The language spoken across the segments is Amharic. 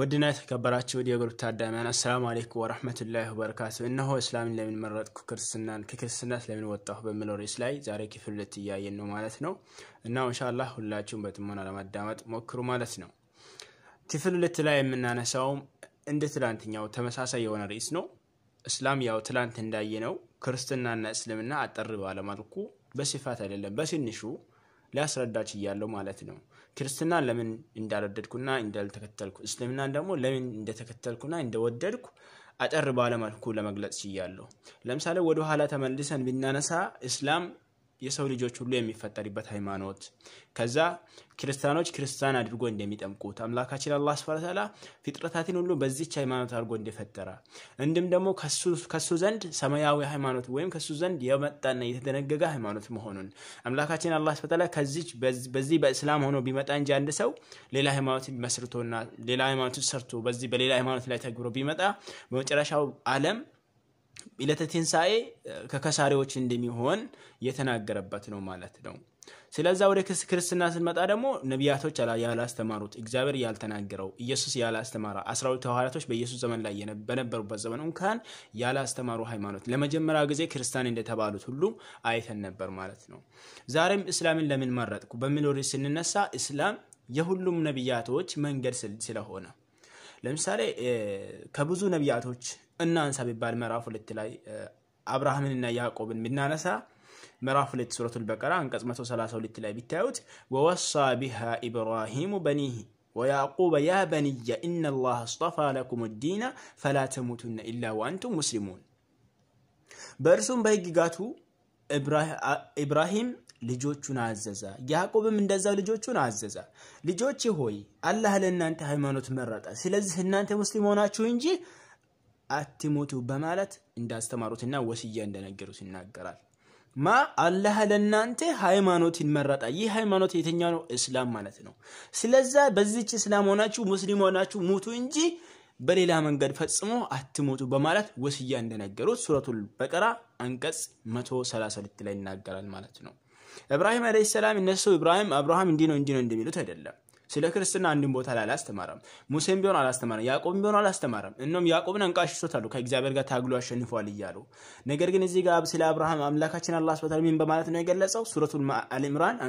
ውድና የተከበራችሁ የግሩፕ ታዳሚያን አሰላሙ አሌይኩም ወረህመቱላሂ ወበረካቱ። እነሆ እስላምን ለምን መረጥኩ፣ ክርስትናን ከክርስትናት ለምን ወጣሁ በሚለው ርዕስ ላይ ዛሬ ክፍል ሁለት እያየን ነው ማለት ነው። እና እንሻላ ሁላችሁም በጥሞና ለማዳመጥ ሞክሩ ማለት ነው። ክፍል ሁለት ላይ የምናነሳውም እንደ ትላንትኛው ተመሳሳይ የሆነ ርዕስ ነው። እስላም ያው ትላንት እንዳየነው ክርስትናና እስልምና አጠር ባለማልኩ በስፋት አይደለም በትንሹ ሊያስረዳች እያለው ማለት ነው። ክርስትናን ለምን እንዳልወደድኩና እንዳልተከተልኩ እስልምናን ደግሞ ለምን እንደተከተልኩና እንደወደድኩ አጠር ባለመልኩ ለመግለጽ ችያለሁ። ለምሳሌ ወደ ኋላ ተመልሰን ብናነሳ እስላም የሰው ልጆች ሁሉ የሚፈጠሪበት ሃይማኖት ከዛ ክርስቲያኖች ክርስቲያን አድርጎ እንደሚጠምቁት አምላካችን አላ ሱብሓነሁ ፍጥረታትን ሁሉ በዚች ሃይማኖት አድርጎ እንደፈጠረ እንዲሁም ደግሞ ከሱ ዘንድ ሰማያዊ ሃይማኖት ወይም ከሱ ዘንድ የመጣና የተደነገገ ሃይማኖት መሆኑን አምላካችን አላ ሱብሓነሁ ከዚች በዚህ በእስላም ሆኖ ቢመጣ እንጂ አንድ ሰው ሌላ ሃይማኖትን መስርቶና ሌላ ሃይማኖትን ሰርቶ በዚህ በሌላ ሃይማኖት ላይ ተግብሮ ቢመጣ በመጨረሻው አለም ዕለተ ትንሣኤ ከከሳሪዎች እንደሚሆን የተናገረበት ነው ማለት ነው። ስለዛ ወደ ክርስትና ስንመጣ ደግሞ ነቢያቶች ያላስተማሩት እግዚአብሔር ያልተናገረው ኢየሱስ ያላስተማረ አስራ ሁለቱ ሐዋርያቶች በኢየሱስ ዘመን ላይ በነበሩበት ዘመን እንኳን ያላስተማሩ ሃይማኖት ለመጀመሪያ ጊዜ ክርስቲያን እንደተባሉት ሁሉ አይተን ነበር ማለት ነው። ዛሬም እስላምን ለምን መረጥኩ በሚል ስንነሳ እስላም የሁሉም ነቢያቶች መንገድ ስለሆነ ለምሳሌ ከብዙ ነቢያቶች እናንሳ ቢባል ምዕራፍ ሁለት ላይ አብርሃምንና ያዕቆብን ብናነሳ ምዕራፍ ሁለት ሱረቱል በቀራ አንቀጽ 132 ላይ ቢታዩት ወወሳ ቢሃ ኢብራሂሙ በኒህ ወያዕቁበ ያ በንየ ኢነ ላህ አስጠፋ ለኩም ዲነ ፈላ ተሙቱነ ኢላ ወአንቱም ሙስሊሙን በእርሱም በህግጋቱ ኢብራሂም ልጆቹን አዘዘ። ያዕቆብም እንደዛው ልጆቹን አዘዘ። ልጆች ሆይ አላህ ለእናንተ ሃይማኖት መረጠ፣ ስለዚህ እናንተ ሙስሊም ሆናችሁ እንጂ አትሞቱ በማለት እንዳስተማሩትና ወስያ እንደነገሩት ይናገራል። ማ አላህ ለእናንተ ሃይማኖትን መረጠ። ይህ ሃይማኖት የተኛ ነው? እስላም ማለት ነው። ስለዛ በዚች እስላም ሆናችሁ ሙስሊም ሆናችሁ ሙቱ እንጂ በሌላ መንገድ ፈጽሞ አትሞቱ በማለት ወስያ እንደነገሩት ሱረቱል በቀራ አንቀጽ 132 ላይ ይናገራል ማለት ነው። እብራሂም አለ ሰላም እነሱ ኢብራሂም አብርሃም እንዲህ ነው እንዲህ ነው እንደሚሉት አይደለም። ስለ ክርስትና አንድን ቦታ ላይ አላስተማረም። ሙሴም ቢሆን አላስተማረም። ያዕቆብም ቢሆን አላስተማረም። እኖም ያዕቆብን አንቃሽሶታሉ ከእግዚአብሔር ጋር ታግሎ አሸንፏል እያሉ ነገር ግን እዚህ ጋር ስለ አብርሃም አምላካችን አላህ ሱብሓነሁ ምን በማለት ነው የገለጸው? ሱረቱል አል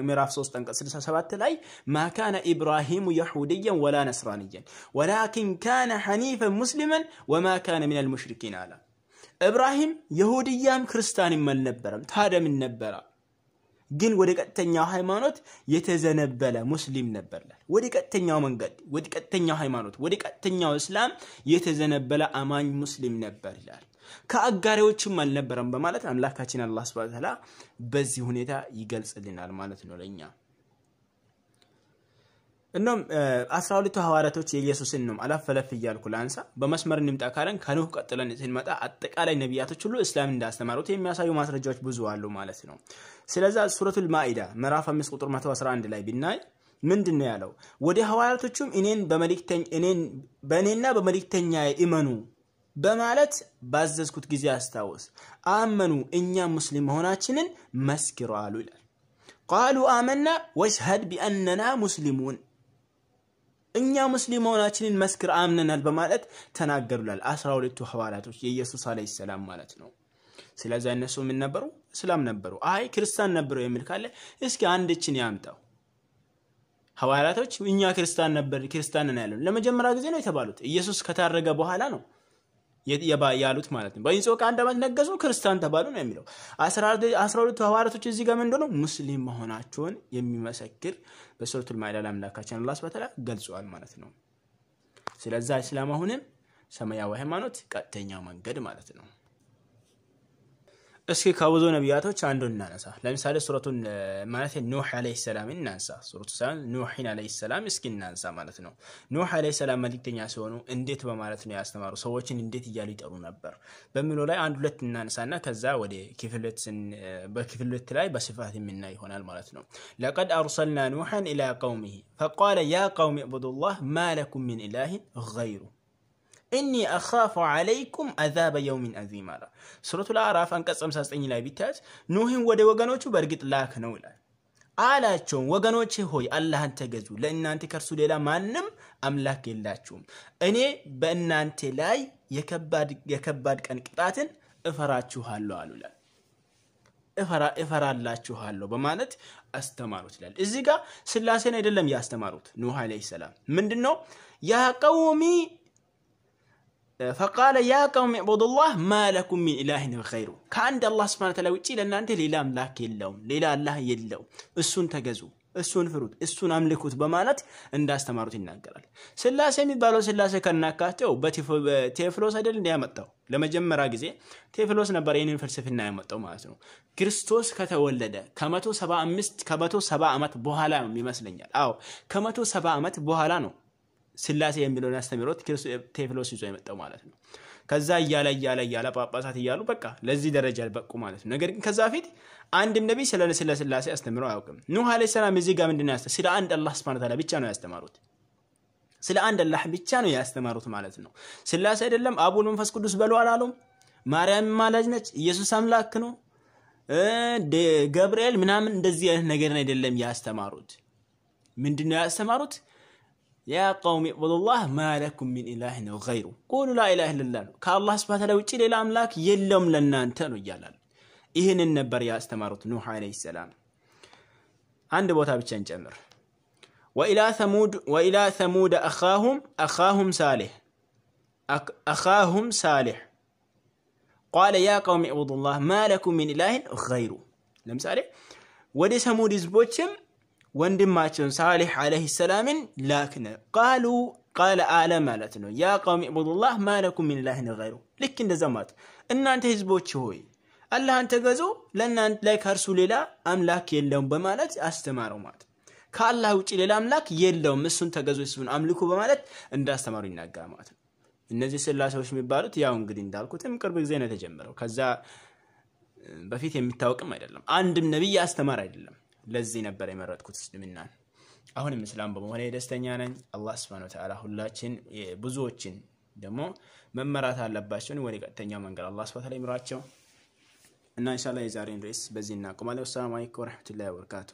ምዕራፍ 3 አንቀጽ 67 ላይ ማካነ ኢብራሂሙ የሁድየን ወላ ነስራንየን ወላኪን ካነ ሐኒፈን ሙስሊመን ወማ ካነ ሚነል አለ። ኢብራሂም የሁድያም ክርስቲያንም አልነበረም። ታዲያ ምን ግን ወደ ቀጥተኛው ሃይማኖት የተዘነበለ ሙስሊም ነበር። ወደ ቀጥተኛው መንገድ፣ ወደ ቀጥተኛው ሃይማኖት፣ ወደ ቀጥተኛው እስላም የተዘነበለ አማኝ ሙስሊም ነበር ይላል። ከአጋሪዎችም አልነበረም በማለት አምላካችን አላ ሱብሃነሁ በዚህ ሁኔታ ይገልጽልናል ማለት ነው ለኛ እንደውም አስራ ሁለቱ ሐዋርያቶች የኢየሱስን ነው አላፈለፍ እያልኩ ላንሳ። በመስመር እንምጣ ካለን ከኖህ ቀጥለን ስንመጣ አጠቃላይ ነቢያቶች ሁሉ እስላም እንዳስተማሩት የሚያሳዩ ማስረጃዎች ብዙ አሉ ማለት ነው። ስለዛ ሱረቱል ማኢዳ ምዕራፍ 5 ቁጥር 111 ላይ ብናይ ምንድን ነው ያለው? ወደ ሐዋርያቶቹም እኔን በእኔና በመልእክተኛ እመኑ በማለት ባዘዝኩት ጊዜ አስታውስ፣ አመኑ እኛ ሙስሊም መሆናችንን መስክሩ አሉ ይላል። ቃሉ አመና ወሽሀድ ቢአነና ሙስሊሙን እኛ ሙስሊም መሆናችንን መስክር አምነናል በማለት ተናገሩላል። አስራ ሁለቱ ሐዋርያቶች የኢየሱስ አለ ሰላም ማለት ነው። ስለዚ እነሱ ምን ነበሩ? እስላም ነበሩ። አይ ክርስቲያን ነበሩ የሚል ካለ እስኪ አንድችን ያምጣው። ሐዋርያቶች እኛ ክርስቲያን ነበር ክርስቲያን ያለ ለመጀመሪያ ጊዜ ነው የተባሉት። ኢየሱስ ከታረገ በኋላ ነው ያሉት ማለት ነው። በኢንጾኪያ አንድ ዓመት ነገሱ፣ ክርስቲያን ተባሉ ነው የሚለው። አስራ ሁለቱ ሐዋርያቶች እዚህ ጋር ምንደሆነ ሙስሊም መሆናቸውን የሚመሰክር በሱረቱል ማኢዳ አምላካችን አላህ ሱብሓነሁ ወተዓላ ማለት ነው። ስለዛ እስላም አሁንም ሰማያዊ ሃይማኖት፣ ቀጥተኛ መንገድ ማለት ነው። እስኪ ከብዙ ነቢያቶች አንዱን እናነሳ። ለምሳሌ ሱረቱን ማለት ኑሕ ዓለይሂ ሰላምን እናንሳ። ሱረቱ ሰላም ኑሕን ዓለይሂ ሰላም እስኪ እናንሳ ማለት ነው። ኑሕ ዓለይሂ ሰላም መልክተኛ ሲሆኑ እንዴት በማለት ነው ያስተማሩ? ሰዎችን እንዴት እያሉ ይጠሩ ነበር በሚለው ላይ አንድ ሁለት ና ከዛ ወደ በክፍል ሁለት ላይ በስፋት የምና ይሆናል ማለት ነው። ለቀድ አርሰልና ኑሐን ኢላ ቀውሚ ፈቃለ ያ ቀውሚ ዕቡዱላህ ማ ለኩም ሚን ኢላሂን ይሩ እኒ አኻፉ ዓለይኩም አዛበ የውሚን አዚም አላ ሱረቱ አዕራፍ አንቀጽ 59 ላይ ቢታያት ኑህን ወደ ወገኖቹ በእርግጥ ላክ ነው ይላል። አላቸውም ወገኖቼ ሆይ አላህን ተገዙ፣ ለእናንተ ከእርሱ ሌላ ማንም አምላክ የላችሁም። እኔ በእናንተ ላይ የከባድ ቀን ቅጣትን እፈራችኋለሁ አሉ ይላል። እፈራላችኋለሁ በማለት አስተማሩት ይላል። እዚ ጋር ስላሴን አይደለም ያስተማሩት ኑህ ዓለይሂ ሰላም ምንድን ነው ያ ቀውሚ ፈቃለ ያ ቀውም ዕቡዱላህ ማለኩም ሚን ኢላሂን ኸይሩ ከአንድ አላህ ስብሐነ ተዓላ ውጪ ለእናንተ ሌላ አምላክ የለውም፣ ሌላ አላህ የለውም። እሱን ተገዙ፣ እሱን ፍሩት፣ እሱን አምልኩት በማለት እንዳስተማሩት ይናገራል። ስላሴ የሚባለው ስላሴ ከናካቴው በቴዎፍሎስ አይደል እንዲያመጣው ለመጀመሪያ ጊዜ ቴዎፍሎስ ነበር ይህንን ፍልስፍና ያመጣው ማለት ነው። ክርስቶስ ከተወለደ ከመቶ ሰባ አምስት ከመቶ ሰባ ዓመት በኋላ ይመስለኛል። አዎ ከመቶ ሰባ ዓመት በኋላ ነው ስላሴ የሚለውን ያስተምሮት ቴፍሎስ ይዞ የመጣው ማለት ነው። ከዛ እያለ እያለ እያለ ጳጳሳት እያሉ በቃ ለዚህ ደረጃ በቁ ማለት ነው። ነገር ግን ከዛ በፊት አንድም ነቢይ ስለ ስላሴ አስተምሮ አያውቅም። ኑህ ዓለይሂ ሰላም እዚህ ጋር ምንድን ያስ ስለ አንድ አላህ ሱብሓነሁ ብቻ ነው ያስተማሩት። ስለ አንድ አላህ ብቻ ነው ያስተማሩት ማለት ነው። ስላሴ አይደለም። አቡል መንፈስ ቅዱስ በሉ አላሉም። ማርያም ማላጅ ነች። ኢየሱስ አምላክ ነው። ገብርኤል ምናምን እንደዚህ አይነት ነገር አይደለም ያስተማሩት። ምንድነው ያስተማሩት? يا قوم اعبد الله ما لكم من إله غيره قولوا لا إله إلا الله كالله سبحانه وتعالى وجل إلى أملاك يلوم لنا أنت نجالا إهن النبر يا استمرت نوح عليه السلام عند بوتاب تشان جمر وإلى ثمود وإلى ثمود أخاهم أخاهم صالح أخاهم صالح قال يا قوم اعبدوا الله ما لكم من إله غيره لم صالح ودي ثمود زبوتشم ወንድማቸውን ሳሌሕ ዓለይሂ ሰላምን ላክነ ቃሉ ቃለ አለ ማለት ነው። ያ ቀውሚ ዕቡዱላህ ማለኩም ሚን ኢላሂን ገይሩ። ልክ እንደዛ ማለት እናንተ ህዝቦች ሆይ አላህን ተገዙ፣ ለእናንተ ላይ ከእርሱ ሌላ አምላክ የለውም በማለት አስተማረው ማለት ከአላህ ውጭ ሌላ አምላክ የለውም፣ እሱን ተገዙ፣ እሱን አምልኩ በማለት እንዳስተማሩ ይናገር ማለት ነው። እነዚህ ስላሴዎች የሚባሉት ያው እንግዲህ እንዳልኩትም ቅርብ ጊዜ ነው የተጀመረው። ከዛ በፊት የሚታወቅም አይደለም። አንድም ነቢይ አስተማር አይደለም። ለዚህ ነበር የመረጥኩት እስልምና አሁንም እስላም በመሆነ ደስተኛ ነኝ። አላህ ስብን ተላ ሁላችን ብዙዎችን ደግሞ መመራት አለባቸውን ወደ ቀጥተኛ መንገድ አላ ስብሃነ ወተዓላ ይምራቸው እና ኢንሻአላህ የዛሬን ሬስ በዚህ እናቁማለ ሰላም አለይኩም ረመቱላ ወበረካቱ።